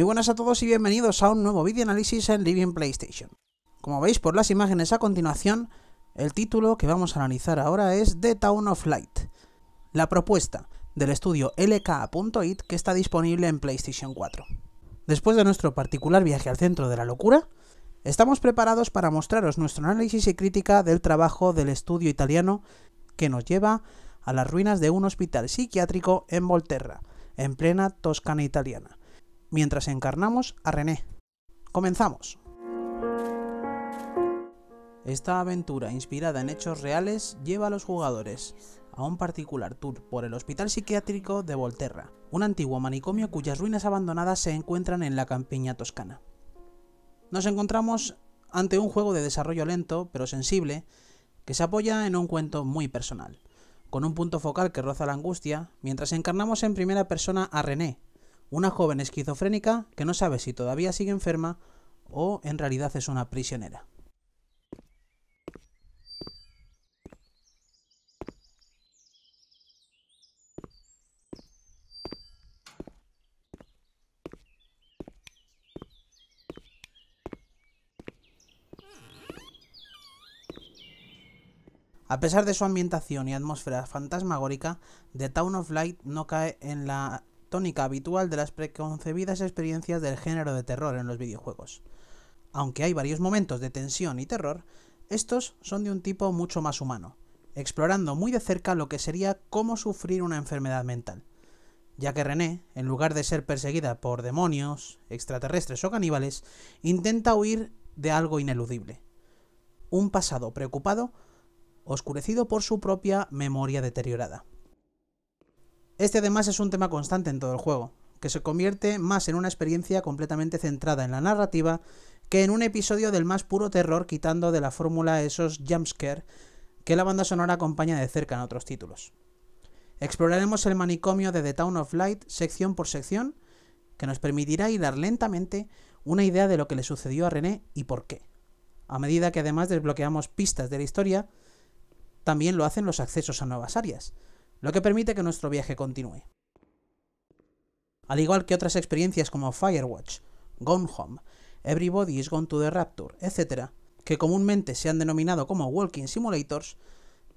Muy buenas a todos y bienvenidos a un nuevo video análisis en Living PlayStation. Como veis por las imágenes a continuación, el título que vamos a analizar ahora es The Town of Light, la propuesta del estudio LK.it que está disponible en PlayStation 4. Después de nuestro particular viaje al centro de la locura, estamos preparados para mostraros nuestro análisis y crítica del trabajo del estudio italiano que nos lleva a las ruinas de un hospital psiquiátrico en Volterra, en plena Toscana italiana mientras encarnamos a René. ¡Comenzamos! Esta aventura, inspirada en hechos reales, lleva a los jugadores a un particular tour por el Hospital Psiquiátrico de Volterra, un antiguo manicomio cuyas ruinas abandonadas se encuentran en la campiña toscana. Nos encontramos ante un juego de desarrollo lento, pero sensible, que se apoya en un cuento muy personal, con un punto focal que roza la angustia, mientras encarnamos en primera persona a René, una joven esquizofrénica que no sabe si todavía sigue enferma o en realidad es una prisionera. A pesar de su ambientación y atmósfera fantasmagórica, The Town of Light no cae en la tónica habitual de las preconcebidas experiencias del género de terror en los videojuegos. Aunque hay varios momentos de tensión y terror, estos son de un tipo mucho más humano, explorando muy de cerca lo que sería cómo sufrir una enfermedad mental, ya que René, en lugar de ser perseguida por demonios, extraterrestres o caníbales, intenta huir de algo ineludible, un pasado preocupado, oscurecido por su propia memoria deteriorada. Este además es un tema constante en todo el juego, que se convierte más en una experiencia completamente centrada en la narrativa que en un episodio del más puro terror quitando de la fórmula esos jumpscare que la banda sonora acompaña de cerca en otros títulos. Exploraremos el manicomio de The Town of Light sección por sección, que nos permitirá hilar lentamente una idea de lo que le sucedió a René y por qué, a medida que además desbloqueamos pistas de la historia, también lo hacen los accesos a nuevas áreas, lo que permite que nuestro viaje continúe. Al igual que otras experiencias como Firewatch, Gone Home, Everybody is Gone to the Rapture, etc., que comúnmente se han denominado como Walking Simulators,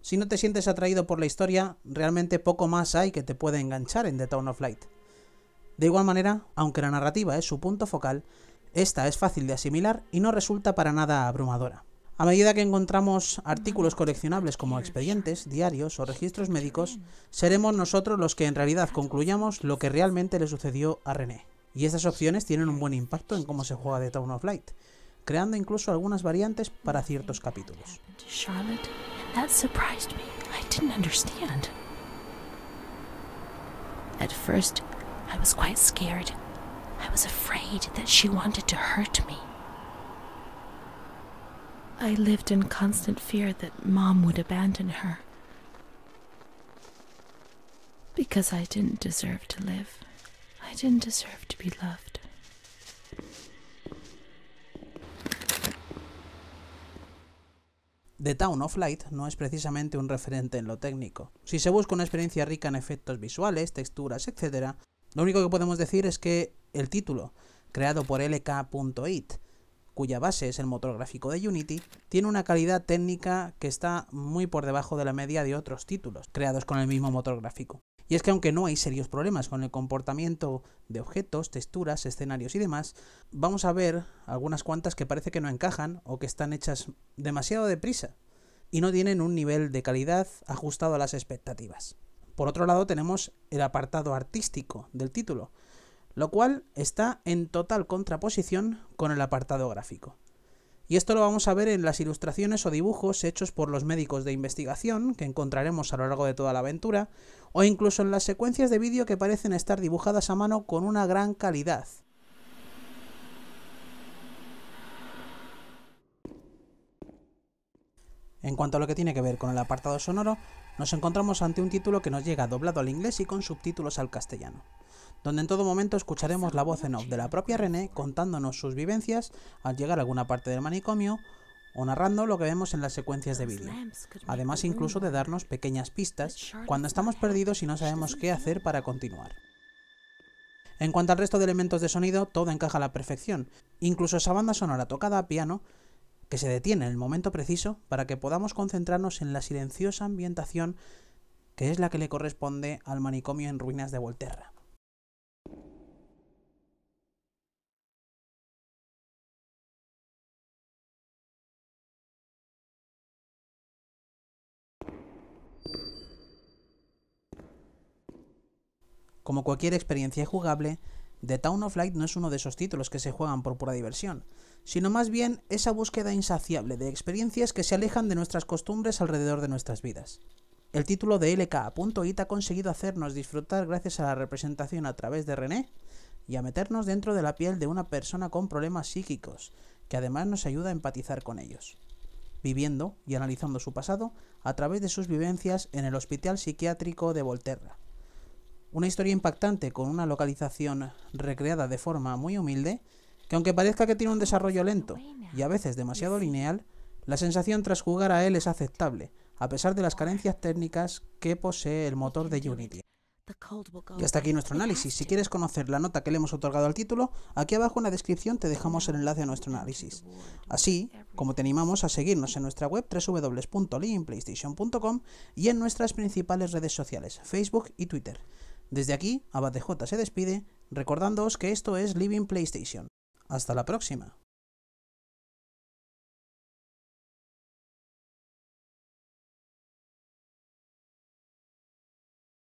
si no te sientes atraído por la historia, realmente poco más hay que te puede enganchar en The Town of Light. De igual manera, aunque la narrativa es su punto focal, esta es fácil de asimilar y no resulta para nada abrumadora. A medida que encontramos artículos coleccionables como expedientes, diarios o registros médicos, seremos nosotros los que en realidad concluyamos lo que realmente le sucedió a René. Y estas opciones tienen un buen impacto en cómo se juega The Town of Light, creando incluso algunas variantes para ciertos capítulos. I was afraid that she me. I lived in constant fear that Mom would abandon her. Because I didn't deserve to live. I didn't deserve to be loved. The Town of Light no es precisamente un referente en lo técnico. Si se busca una experiencia rica en efectos visuales, texturas, etc., lo único que podemos decir es que el título, creado por lk.it, cuya base es el motor gráfico de Unity, tiene una calidad técnica que está muy por debajo de la media de otros títulos creados con el mismo motor gráfico. Y es que aunque no hay serios problemas con el comportamiento de objetos, texturas, escenarios y demás, vamos a ver algunas cuantas que parece que no encajan o que están hechas demasiado deprisa y no tienen un nivel de calidad ajustado a las expectativas. Por otro lado tenemos el apartado artístico del título, lo cual está en total contraposición con el apartado gráfico. Y esto lo vamos a ver en las ilustraciones o dibujos hechos por los médicos de investigación que encontraremos a lo largo de toda la aventura, o incluso en las secuencias de vídeo que parecen estar dibujadas a mano con una gran calidad, En cuanto a lo que tiene que ver con el apartado sonoro, nos encontramos ante un título que nos llega doblado al inglés y con subtítulos al castellano, donde en todo momento escucharemos la voz en off de la propia René contándonos sus vivencias al llegar a alguna parte del manicomio o narrando lo que vemos en las secuencias de vídeo, además incluso de darnos pequeñas pistas cuando estamos perdidos y no sabemos qué hacer para continuar. En cuanto al resto de elementos de sonido, todo encaja a la perfección, incluso esa banda sonora tocada a piano que se detiene en el momento preciso para que podamos concentrarnos en la silenciosa ambientación que es la que le corresponde al manicomio en ruinas de Volterra. Como cualquier experiencia jugable, The Town of Light no es uno de esos títulos que se juegan por pura diversión, sino más bien esa búsqueda insaciable de experiencias que se alejan de nuestras costumbres alrededor de nuestras vidas. El título de LK.it ha conseguido hacernos disfrutar gracias a la representación a través de René y a meternos dentro de la piel de una persona con problemas psíquicos, que además nos ayuda a empatizar con ellos, viviendo y analizando su pasado a través de sus vivencias en el Hospital Psiquiátrico de Volterra. Una historia impactante con una localización recreada de forma muy humilde, que aunque parezca que tiene un desarrollo lento y a veces demasiado lineal, la sensación tras jugar a él es aceptable, a pesar de las carencias técnicas que posee el motor de Unity. Y hasta aquí nuestro análisis. Si quieres conocer la nota que le hemos otorgado al título, aquí abajo en la descripción te dejamos el enlace a nuestro análisis. Así como te animamos a seguirnos en nuestra web www.leanplaystation.com y en nuestras principales redes sociales, Facebook y Twitter. Desde aquí, J se despide, recordándoos que esto es Living PlayStation. Hasta la próxima.